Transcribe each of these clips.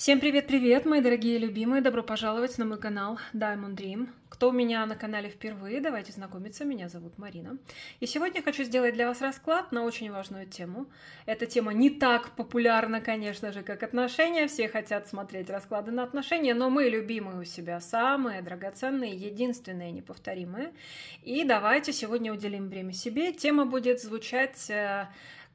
Всем привет-привет, мои дорогие любимые! Добро пожаловать на мой канал Diamond Dream. Кто у меня на канале впервые, давайте знакомиться. Меня зовут Марина. И сегодня хочу сделать для вас расклад на очень важную тему. Эта тема не так популярна, конечно же, как отношения. Все хотят смотреть расклады на отношения, но мы любимые у себя, самые драгоценные, единственные, неповторимые. И давайте сегодня уделим время себе. Тема будет звучать э,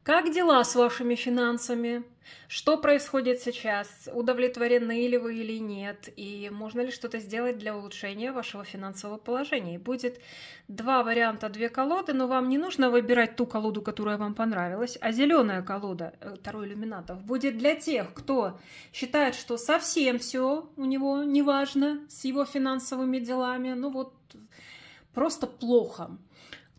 как дела с вашими финансами? Что происходит сейчас? Удовлетворены ли вы или нет? И можно ли что-то сделать для улучшения вашего финансового положения? будет два варианта, две колоды, но вам не нужно выбирать ту колоду, которая вам понравилась, а зеленая колода, второй э, иллюминатов, будет для тех, кто считает, что совсем все у него неважно с его финансовыми делами, ну вот просто плохо.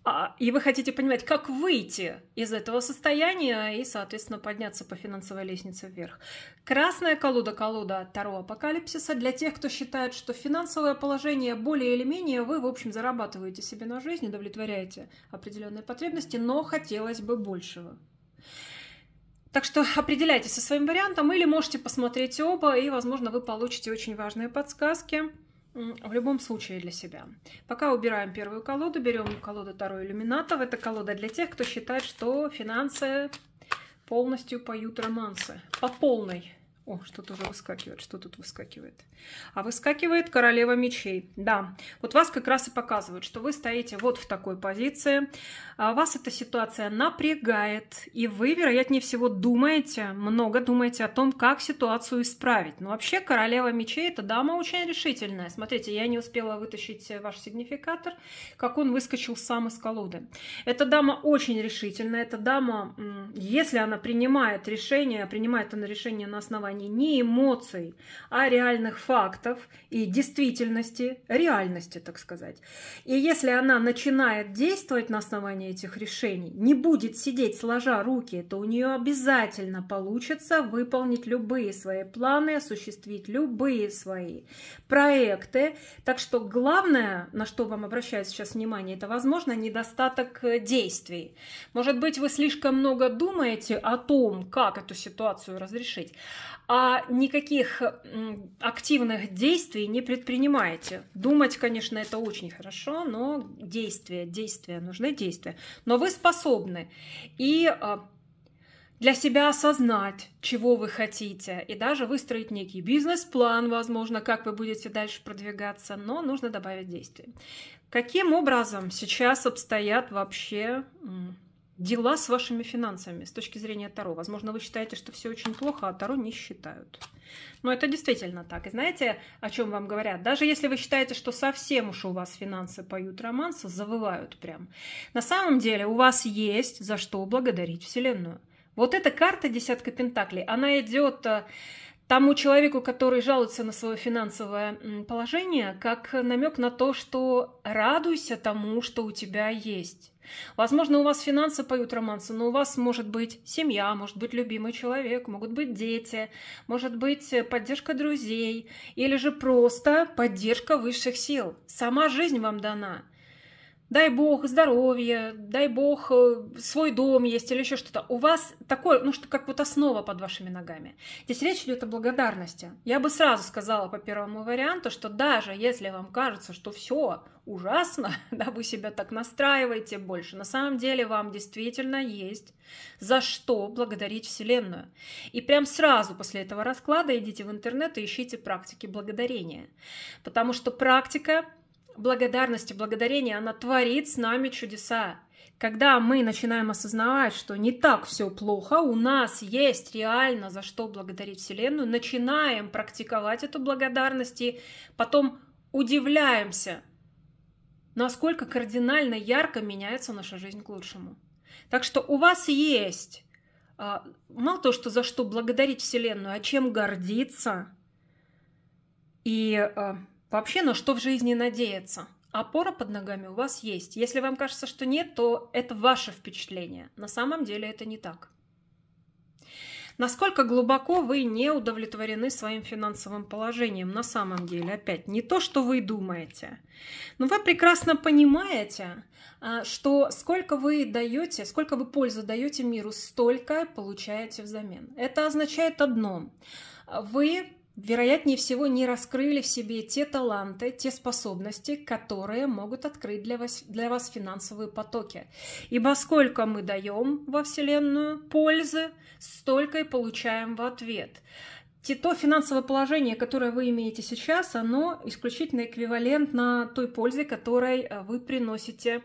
А, и вы хотите понимать, как выйти из этого состояния и, соответственно, подняться по финансовой лестнице вверх. Красная колода – колода от Таро Апокалипсиса для тех, кто считает, что финансовое положение более или менее вы, в общем, зарабатываете себе на жизнь, удовлетворяете определенные потребности, но хотелось бы большего. Так что определяйтесь со своим вариантом или можете посмотреть оба, и, возможно, вы получите очень важные подсказки – в любом случае для себя. Пока убираем первую колоду, берем колоду второй иллюминатов. Это колода для тех, кто считает, что финансы полностью поют романсы. По полной. О, что-то уже выскакивает. Что тут выскакивает? А выскакивает королева мечей. Да, вот вас как раз и показывают, что вы стоите вот в такой позиции. А вас эта ситуация напрягает, и вы, вероятнее всего, думаете, много думаете о том, как ситуацию исправить. Но вообще королева мечей – это дама очень решительная. Смотрите, я не успела вытащить ваш сигнификатор, как он выскочил сам из колоды. Эта дама очень решительная. Эта дама, если она принимает решение, принимает она решение на основании переживаний, не эмоций, а реальных фактов и действительности, реальности, так сказать. И если она начинает действовать на основании этих решений, не будет сидеть сложа руки, то у нее обязательно получится выполнить любые свои планы, осуществить любые свои проекты. Так что главное, на что вам обращает сейчас внимание, это, возможно, недостаток э, действий. Может быть, вы слишком много думаете о том, как эту ситуацию разрешить, а никаких активных действий не предпринимаете. Думать, конечно, это очень хорошо, но действия, действия, нужны действия. Но вы способны. И а, для себя осознать, чего вы хотите, и даже выстроить некий бизнес-план, возможно, как вы будете дальше продвигаться, но нужно добавить действий. Каким образом сейчас обстоят вообще дела с вашими финансами с точки зрения Таро. Возможно, вы считаете, что все очень плохо, а Таро не считают. Но это действительно так. И знаете, о чем вам говорят? Даже если вы считаете, что совсем уж у вас финансы поют романсы, завывают прям. На самом деле у вас есть за что благодарить Вселенную. Вот эта карта «Десятка Пентаклей», она идет э, тому человеку, который жалуется на свое финансовое положение, как намек на то, что радуйся тому, что у тебя есть. Возможно, у вас финансы поют романсы, но у вас может быть семья, может быть любимый человек, могут быть дети, может быть поддержка друзей или же просто поддержка высших сил. Сама жизнь вам дана – дай бог здоровья, дай бог э, свой дом есть или еще что-то. У вас такое, ну что как вот основа под вашими ногами. Здесь речь идет о благодарности. Я бы сразу сказала по первому варианту, что даже если вам кажется, что все ужасно, да, вы себя так настраиваете больше, на самом деле вам действительно есть за что благодарить Вселенную. И прям сразу после этого расклада идите в интернет и ищите практики благодарения. Потому что практика благодарность и благодарение, она творит с нами чудеса. Когда мы начинаем осознавать, что не так все плохо, у нас есть реально за что благодарить Вселенную, начинаем практиковать эту благодарность и потом удивляемся, насколько кардинально ярко меняется наша жизнь к лучшему. Так что у вас есть а, мало то, что за что благодарить Вселенную, а чем гордиться. И а, Вообще, на что в жизни надеяться? Опора под ногами у вас есть. Если вам кажется, что нет, то это ваше впечатление. На самом деле это не так. Насколько глубоко вы не удовлетворены своим финансовым положением на самом деле? Опять, не то, что вы думаете. Но вы прекрасно понимаете, а, что сколько вы даете, сколько вы пользу даете миру, столько получаете взамен. Это означает одно. Вы вероятнее всего, не раскрыли в себе те таланты, те способности, которые могут открыть для вас, для вас финансовые потоки. Ибо сколько мы даем во Вселенную пользы, столько и получаем в ответ. Те То финансовое положение, которое вы имеете сейчас, оно исключительно эквивалентно той пользе, которой э, вы приносите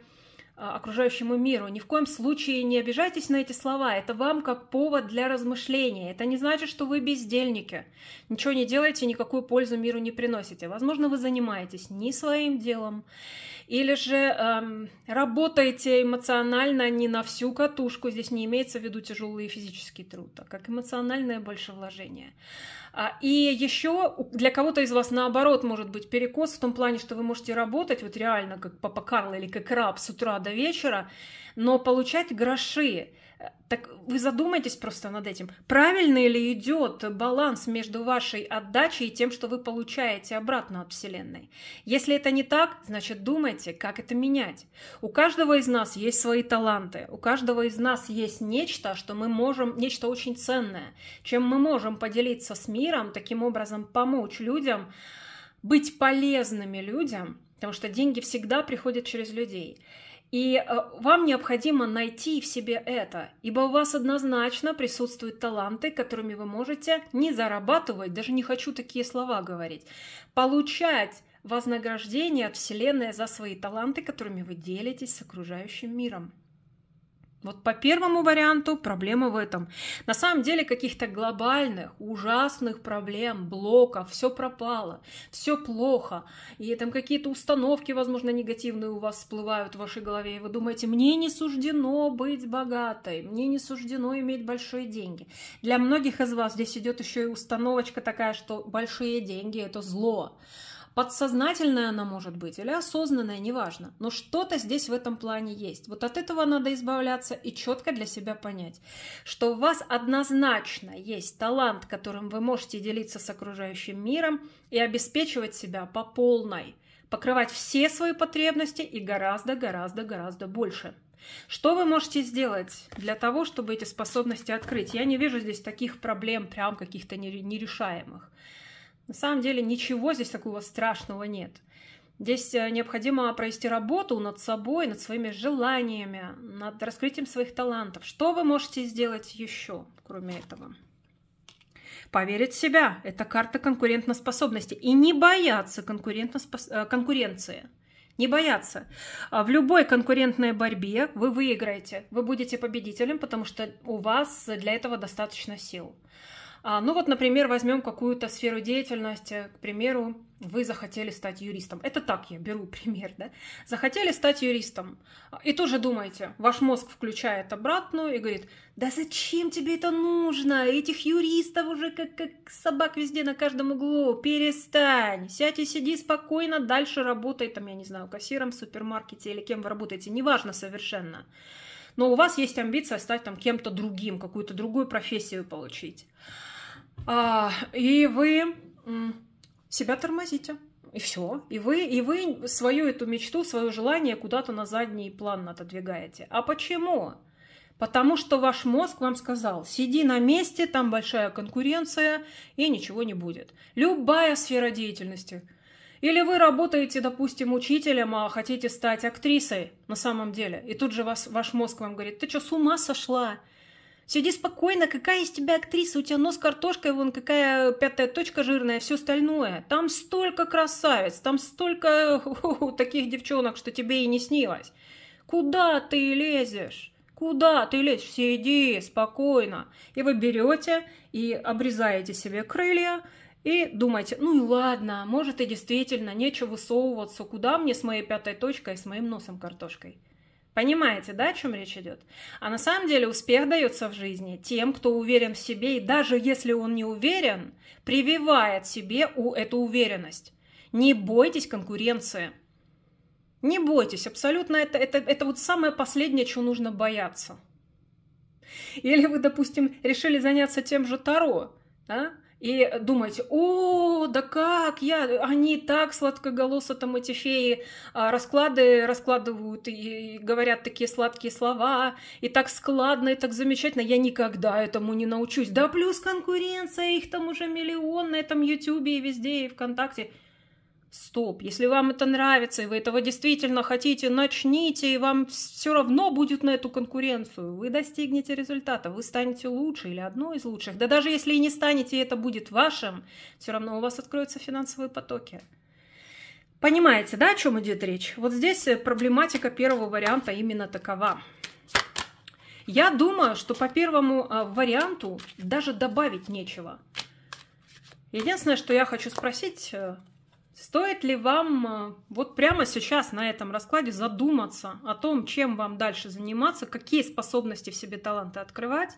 а, окружающему миру. Ни в коем случае не обижайтесь на эти слова. Это вам как повод для размышления. Это не значит, что вы бездельники. Ничего не делаете, никакую пользу миру не приносите. Возможно, вы занимаетесь не своим делом, или же эм, работаете эмоционально не на всю катушку, здесь не имеется в виду тяжелый физический труд, а как эмоциональное больше вложение. А, и еще для кого-то из вас наоборот может быть перекос в том плане, что вы можете работать вот реально как Папа Карло или как раб с утра до вечера, но получать гроши. Так вы задумайтесь просто над этим. Правильно ли идет баланс между вашей отдачей и тем, что вы получаете обратно от Вселенной? Если это не так, значит думайте, как это менять. У каждого из нас есть свои таланты, у каждого из нас есть нечто, что мы можем, нечто очень ценное, чем мы можем поделиться с миром, таким образом помочь людям, быть полезными людям, потому что деньги всегда приходят через людей. И э, вам необходимо найти в себе это, ибо у вас однозначно присутствуют таланты, которыми вы можете не зарабатывать, даже не хочу такие слова говорить, получать вознаграждение от Вселенной за свои таланты, которыми вы делитесь с окружающим миром. Вот по первому варианту проблема в этом. На самом деле каких-то глобальных, ужасных проблем, блоков, все пропало, все плохо. И там какие-то установки, возможно, негативные у вас всплывают в вашей голове. И вы думаете, мне не суждено быть богатой, мне не суждено иметь большие деньги. Для многих из вас здесь идет еще и установочка такая, что большие деньги это зло. Подсознательная она может быть или осознанная, неважно. Но что-то здесь в этом плане есть. Вот от этого надо избавляться и четко для себя понять, что у вас однозначно есть талант, которым вы можете делиться с окружающим миром и обеспечивать себя по полной, покрывать все свои потребности и гораздо, гораздо, гораздо больше. Что вы можете сделать для того, чтобы эти способности открыть? Я не вижу здесь таких проблем, прям каких-то нерешаемых. На самом деле ничего здесь такого страшного нет. Здесь э, необходимо провести работу над собой, над своими желаниями, над раскрытием своих талантов. Что вы можете сделать еще, кроме этого? Поверить в себя – это карта конкурентоспособности. И не бояться конкурентоспос... Э, конкуренции. Не бояться. А в любой конкурентной борьбе вы выиграете. Вы будете победителем, потому что у вас для этого достаточно сил. А, ну вот, например, возьмем какую-то сферу деятельности, к примеру, вы захотели стать юристом. Это так я беру пример, да? Захотели стать юристом. И тоже думаете, ваш мозг включает обратную и говорит, да зачем тебе это нужно? Этих юристов уже как, как собак везде на каждом углу. Перестань. Сядь и сиди спокойно, дальше работай, там, я не знаю, кассиром в супермаркете или кем вы работаете, неважно совершенно но у вас есть амбиция стать там кем-то другим, какую-то другую профессию получить. А, и вы себя тормозите. И все. И вы, и вы свою эту мечту, свое желание куда-то на задний план отодвигаете. А почему? Потому что ваш мозг вам сказал, сиди на месте, там большая конкуренция, и ничего не будет. Любая сфера деятельности. Или вы работаете, допустим, учителем, а хотите стать актрисой на самом деле. И тут же вас, ваш мозг вам говорит, ты что, с ума сошла? Сиди спокойно, какая из тебя актриса, у тебя нос картошкой, вон какая пятая точка жирная, все остальное. Там столько красавиц, там столько таких девчонок, что тебе и не снилось. Куда ты лезешь? Куда ты лезешь? Сиди спокойно. И вы берете и обрезаете себе крылья, и думаете, ну и ладно, может и действительно, нечего высовываться, куда мне с моей пятой точкой, с моим носом картошкой. Понимаете, да, о чем речь идет? А на самом деле успех дается в жизни тем, кто уверен в себе, и даже если он не уверен, прививает себе у эту уверенность. Не бойтесь конкуренции. Не бойтесь, абсолютно это, это, это вот самое последнее, чего нужно бояться. Или вы, допустим, решили заняться тем же Таро, да? и думаете, о, да как я, они так сладкоголосо там эти феи а, расклады раскладывают и говорят такие сладкие слова, и так складно, и так замечательно, я никогда этому не научусь. Да плюс конкуренция, их там уже миллион на этом Ютубе и везде, и ВКонтакте. Стоп, если вам это нравится, и вы этого действительно хотите, начните, и вам все равно будет на эту конкуренцию. Вы достигнете результата, вы станете лучше или одной из лучших. Да даже если и не станете, и это будет вашим, все равно у вас откроются финансовые потоки. Понимаете, да, о чем идет речь? Вот здесь э, проблематика первого варианта именно такова. Я думаю, что по первому э, варианту даже добавить нечего. Единственное, что я хочу спросить э, Стоит ли вам э, вот прямо сейчас на этом раскладе задуматься о том, чем вам дальше заниматься, какие способности в себе таланты открывать,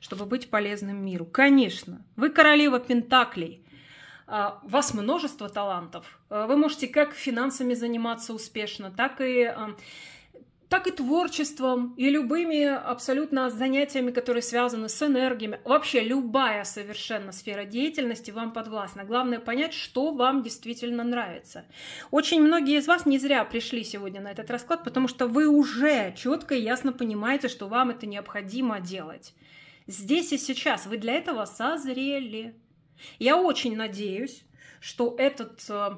чтобы быть полезным миру? Конечно, вы королева Пентаклей. У а, вас множество талантов. А, вы можете как финансами заниматься успешно, так и а, так и творчеством, и любыми абсолютно занятиями, которые связаны с энергиями. Вообще любая совершенно сфера деятельности вам подвластна. Главное понять, что вам действительно нравится. Очень многие из вас не зря пришли сегодня на этот расклад, потому что вы уже четко и ясно понимаете, что вам это необходимо делать. Здесь и сейчас вы для этого созрели. Я очень надеюсь, что этот э,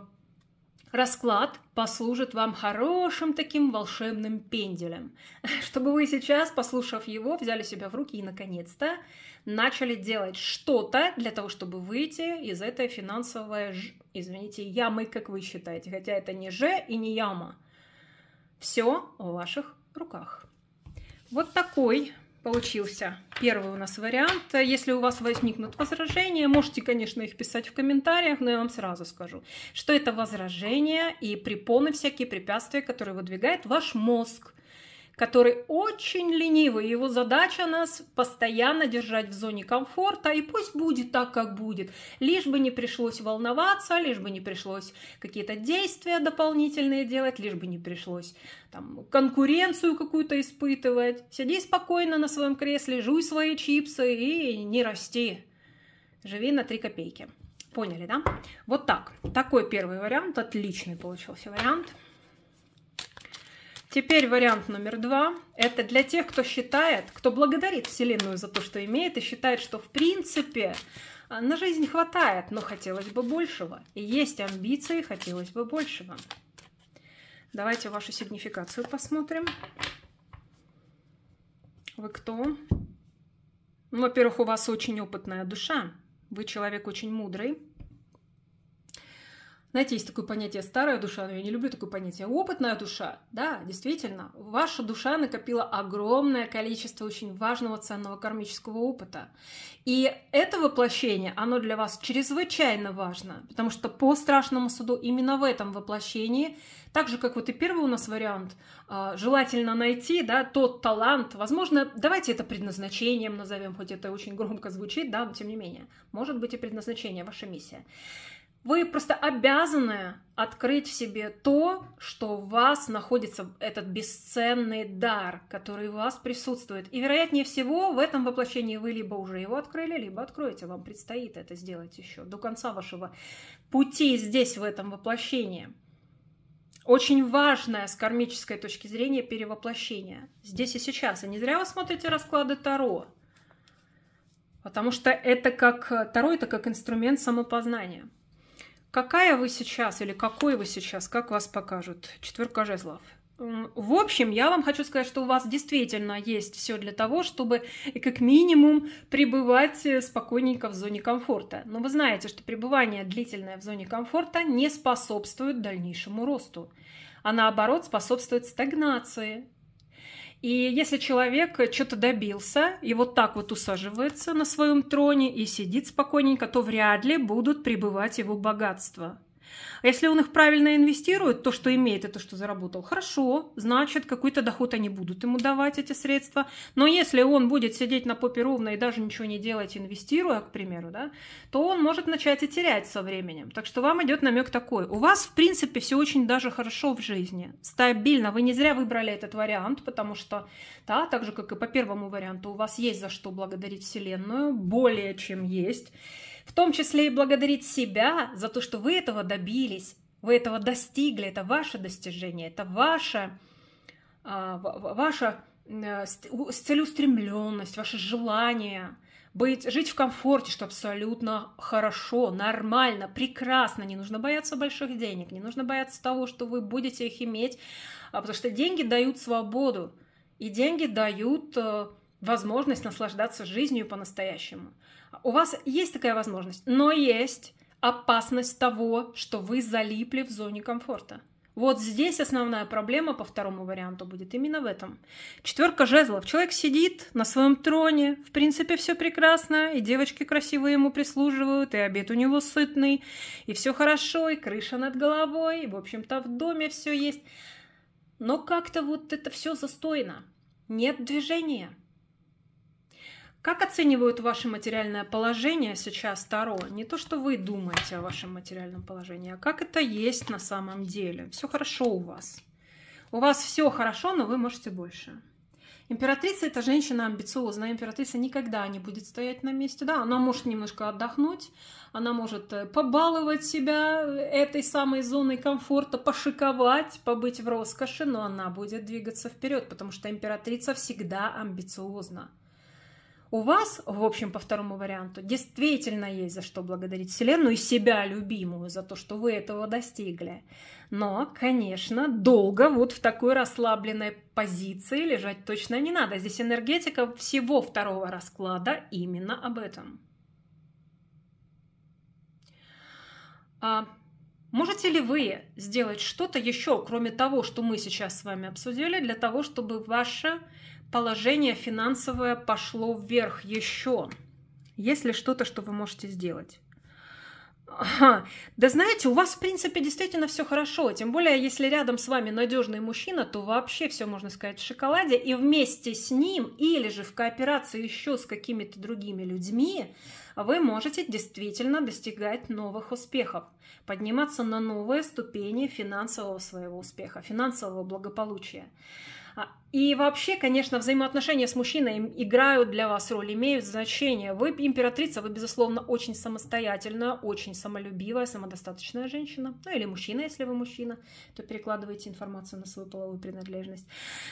Расклад послужит вам хорошим таким волшебным пенделем, чтобы вы сейчас, послушав его, взяли себя в руки и, наконец-то, начали делать что-то для того, чтобы выйти из этой финансовой, ж... извините, ямы, как вы считаете, хотя это не же и не яма. Все в ваших руках. Вот такой получился первый у нас вариант. Если у вас возникнут возражения, можете, конечно, их писать в комментариях, но я вам сразу скажу, что это возражения и препоны всякие препятствия, которые выдвигает ваш мозг который очень ленивый. Его задача нас постоянно держать в зоне комфорта, и пусть будет так, как будет. Лишь бы не пришлось волноваться, лишь бы не пришлось какие-то действия дополнительные делать, лишь бы не пришлось там, конкуренцию какую-то испытывать. Сиди спокойно на своем кресле, жуй свои чипсы и не расти. Живи на три копейки. Поняли, да? Вот так. Такой первый вариант. Отличный получился вариант. Теперь вариант номер два. Это для тех, кто считает, кто благодарит Вселенную за то, что имеет, и считает, что в принципе а, на жизнь хватает, но хотелось бы большего. И есть амбиции, хотелось бы большего. Давайте вашу сигнификацию посмотрим. Вы кто? Ну, во-первых, у вас очень опытная душа. Вы человек очень мудрый. Знаете, есть такое понятие «старая душа», но я не люблю такое понятие «опытная душа». Да, действительно, ваша душа накопила огромное количество очень важного ценного кармического опыта. И это воплощение, оно для вас чрезвычайно важно, потому что по страшному суду именно в этом воплощении так же, как вот и первый у нас вариант, а, желательно найти да, тот талант, возможно, давайте это предназначением назовем, хоть это очень громко звучит, да, но тем не менее, может быть и предназначение, ваша миссия. Вы просто обязаны открыть в себе то, что у вас находится этот бесценный дар, который у вас присутствует. И, вероятнее всего, в этом воплощении вы либо уже его открыли, либо откроете. Вам предстоит это сделать еще до конца вашего пути здесь, в этом воплощении. Очень важное с кармической точки зрения перевоплощение. Здесь и сейчас. И не зря вы смотрите расклады Таро. Потому что это как... Таро — это как инструмент самопознания. Какая вы сейчас или какой вы сейчас, как вас покажут? Четверка жезлов. В общем, я вам хочу сказать, что у вас действительно есть все для того, чтобы э, как минимум пребывать э, спокойненько в зоне комфорта. Но вы знаете, что пребывание длительное в зоне комфорта не способствует дальнейшему росту, а наоборот способствует стагнации, и если человек что-то добился и вот так вот усаживается на своем троне и сидит спокойненько, то вряд ли будут пребывать его богатства. А если он их правильно инвестирует, то, что имеет, это что заработал, хорошо, значит, какой-то доход они будут ему давать, эти средства. Но если он будет сидеть на попе ровно и даже ничего не делать, инвестируя, к примеру, да, то он может начать и терять со временем. Так что вам идет намек такой. У вас, в принципе, все очень даже хорошо в жизни, стабильно. Вы не зря выбрали этот вариант, потому что, да, так же, как и по первому варианту, у вас есть за что благодарить Вселенную, более чем есть в том числе и благодарить себя за то, что вы этого добились, вы этого достигли, это ваше достижение, это а, ваша, ваша э, целеустремленность, ваше желание быть, жить в комфорте, что абсолютно хорошо, нормально, прекрасно. Не нужно бояться больших денег, не нужно бояться того, что вы будете их иметь, а, потому что деньги дают свободу, и деньги дают э, возможность наслаждаться жизнью по-настоящему. У вас есть такая возможность, но есть опасность того, что вы залипли в зоне комфорта. Вот здесь основная проблема по второму варианту будет именно в этом. Четверка жезлов. Человек сидит на своем троне, в принципе, все прекрасно, и девочки красивые ему прислуживают, и обед у него сытный, и все хорошо, и крыша над головой, и, в общем-то, в доме все есть. Но как-то вот это все застойно. Нет движения. Как оценивают ваше материальное положение сейчас Таро? Не то, что вы думаете о вашем материальном положении, а как это есть на самом деле. Все хорошо у вас. У вас все хорошо, но вы можете больше. Императрица – это женщина амбициозная. Императрица никогда не будет стоять на месте. Да, она может немножко отдохнуть, она может э, побаловать себя этой самой зоной комфорта, пошиковать, побыть в роскоши, но она будет двигаться вперед, потому что императрица всегда амбициозна у вас, в общем, по второму варианту, действительно есть за что благодарить Вселенную и себя любимую за то, что вы этого достигли. Но, конечно, долго вот в такой расслабленной позиции лежать точно не надо. Здесь энергетика всего второго расклада именно об этом. А можете ли вы сделать что-то еще, кроме того, что мы сейчас с вами обсудили, для того, чтобы ваше положение финансовое пошло вверх еще. Есть ли что-то, что вы можете сделать? Да знаете, у вас, в принципе, действительно все хорошо. Тем более, если рядом с вами надежный мужчина, то вообще все можно сказать в шоколаде. И вместе с ним или же в кооперации еще с какими-то другими людьми вы можете действительно достигать новых успехов, подниматься на новые ступени финансового своего успеха, финансового благополучия. А, и вообще, конечно, взаимоотношения с мужчиной играют для вас роль, имеют значение. Вы императрица, вы, безусловно, очень самостоятельная, очень самолюбивая, самодостаточная женщина. Ну или мужчина, если вы мужчина, то перекладываете информацию на свою половую принадлежность.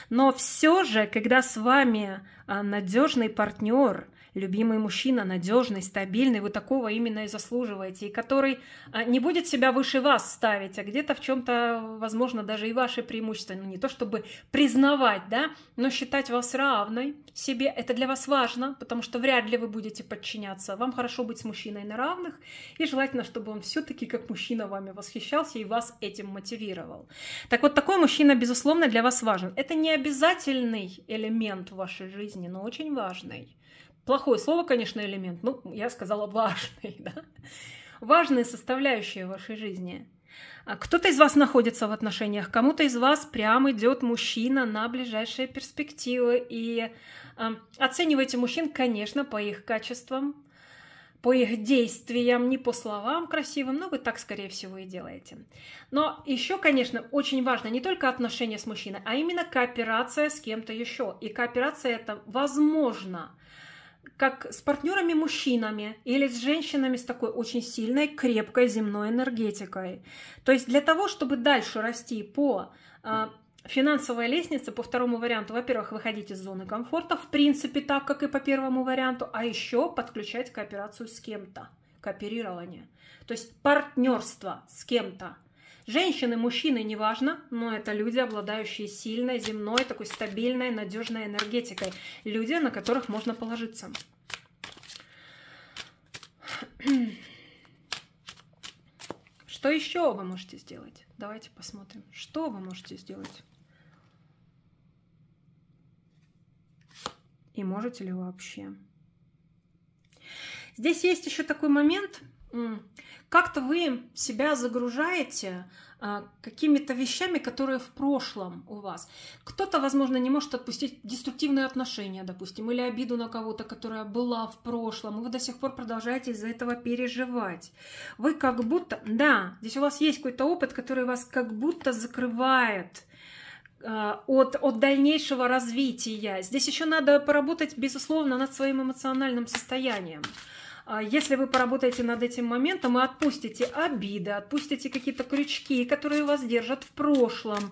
Но все же, когда с вами а, надежный партнер, любимый мужчина, надежный, стабильный, вы такого именно и заслуживаете, и который а, не будет себя выше вас ставить, а где-то в чем-то, возможно, даже и ваши преимущества, ну не то чтобы признавать, да, но считать вас равной себе, это для вас важно, потому что вряд ли вы будете подчиняться. Вам хорошо быть с мужчиной на равных, и желательно, чтобы он все-таки как мужчина вами восхищался и вас этим мотивировал. Так вот, такой мужчина, безусловно, для вас важен. Это не обязательный элемент в вашей жизни, но очень важный. Плохое слово, конечно, элемент, но я сказала важный, да? Важные составляющие вашей жизни. А кто-то из вас находится в отношениях, кому-то из вас прямо идет мужчина на ближайшие перспективы. И э, оценивайте мужчин, конечно, по их качествам, по их действиям, не по словам красивым, но вы так, скорее всего, и делаете. Но еще, конечно, очень важно не только отношения с мужчиной, а именно кооперация с кем-то еще. И кооперация это возможно как с партнерами-мужчинами или с женщинами с такой очень сильной, крепкой земной энергетикой. То есть для того, чтобы дальше расти по а, финансовой лестнице по второму варианту, во-первых, выходить из зоны комфорта, в принципе, так, как и по первому варианту, а еще подключать кооперацию с кем-то, кооперирование. То есть партнерство с кем-то. Женщины, мужчины, неважно, но это люди, обладающие сильной, земной, такой стабильной, надежной энергетикой. Люди, на которых можно положиться. Что еще вы можете сделать? Давайте посмотрим, что вы можете сделать. И можете ли вообще? Здесь есть еще такой момент, как-то вы себя загружаете а, какими-то вещами, которые в прошлом у вас. Кто-то, возможно, не может отпустить деструктивные отношения, допустим, или обиду на кого-то, которая была в прошлом, и вы до сих пор продолжаете из-за этого переживать. Вы как будто... Да, здесь у вас есть какой-то опыт, который вас как будто закрывает а, от, от дальнейшего развития. Здесь еще надо поработать, безусловно, над своим эмоциональным состоянием. А если вы поработаете над этим моментом и отпустите обиды, отпустите какие-то крючки, которые вас держат в прошлом,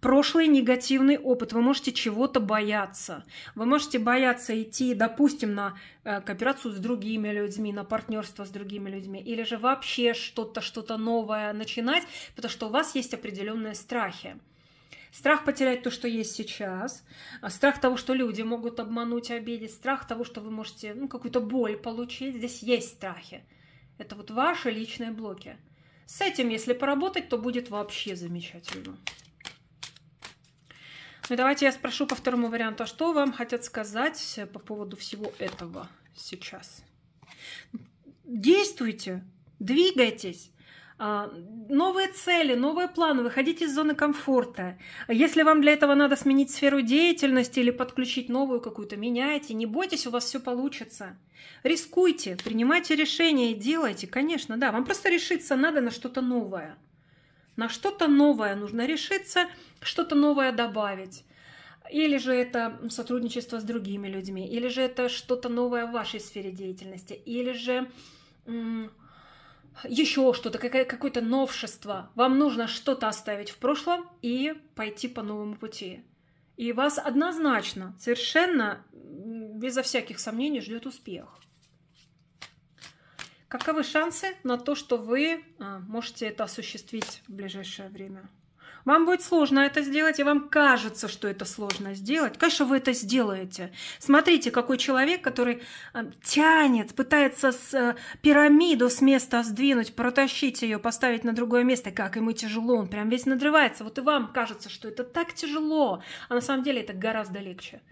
прошлый негативный опыт, вы можете чего-то бояться. Вы можете бояться идти, допустим, на э, кооперацию с другими людьми, на партнерство с другими людьми, или же вообще что-то, что-то новое начинать, потому что у вас есть определенные страхи. Страх потерять то, что есть сейчас, а, страх того, что люди могут обмануть, обидеть, страх того, что вы можете ну, какую-то боль получить. Здесь есть страхи. Это вот ваши личные блоки. С этим, если поработать, то будет вообще замечательно. Ну и давайте я спрошу по второму варианту, а что вам хотят сказать э, по поводу всего этого сейчас? Действуйте, двигайтесь. А, новые цели, новые планы, выходите из зоны комфорта. Если вам для этого надо сменить сферу деятельности или подключить новую какую-то, меняйте, не бойтесь, у вас все получится. Рискуйте, принимайте решения и делайте, конечно, да, вам просто решиться надо на что-то новое. На что-то новое нужно решиться, что-то новое добавить. Или же это сотрудничество с другими людьми, или же это что-то новое в вашей сфере деятельности, или же еще что-то, какое-то новшество. Вам нужно что-то оставить в прошлом и пойти по новому пути. И вас однозначно, совершенно безо всяких сомнений ждет успех. Каковы шансы на то, что вы а, можете это осуществить в ближайшее время? Вам будет сложно это сделать, и вам кажется, что это сложно сделать. Конечно, вы это сделаете. Смотрите, какой человек, который э, тянет, пытается с э, пирамиду с места сдвинуть, протащить ее, поставить на другое место. Как ему тяжело, он прям весь надрывается. Вот и вам кажется, что это так тяжело, а на самом деле это гораздо легче.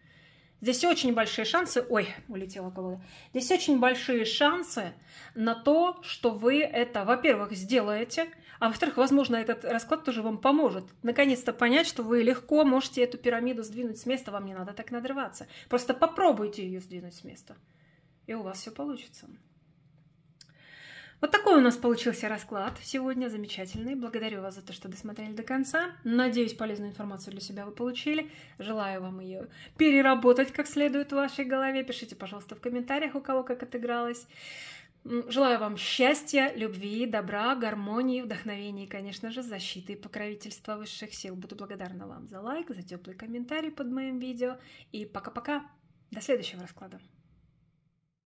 Здесь очень большие шансы... Ой, улетела колода. Здесь очень большие шансы на то, что вы это, во-первых, сделаете, а во-вторых, возможно, этот расклад тоже вам поможет. Наконец-то понять, что вы легко можете эту пирамиду сдвинуть с места, вам не надо так надрываться. Просто попробуйте ее сдвинуть с места, и у вас все получится. Вот такой у нас получился расклад сегодня, замечательный. Благодарю вас за то, что досмотрели до конца. Надеюсь, полезную информацию для себя вы получили. Желаю вам ее переработать как следует в вашей голове. Пишите, пожалуйста, в комментариях, у кого как отыгралось. Желаю вам счастья, любви, добра, гармонии, вдохновения и, конечно же, защиты и покровительства высших сил. Буду благодарна вам за лайк, за теплый комментарий под моим видео. И пока-пока. До следующего расклада.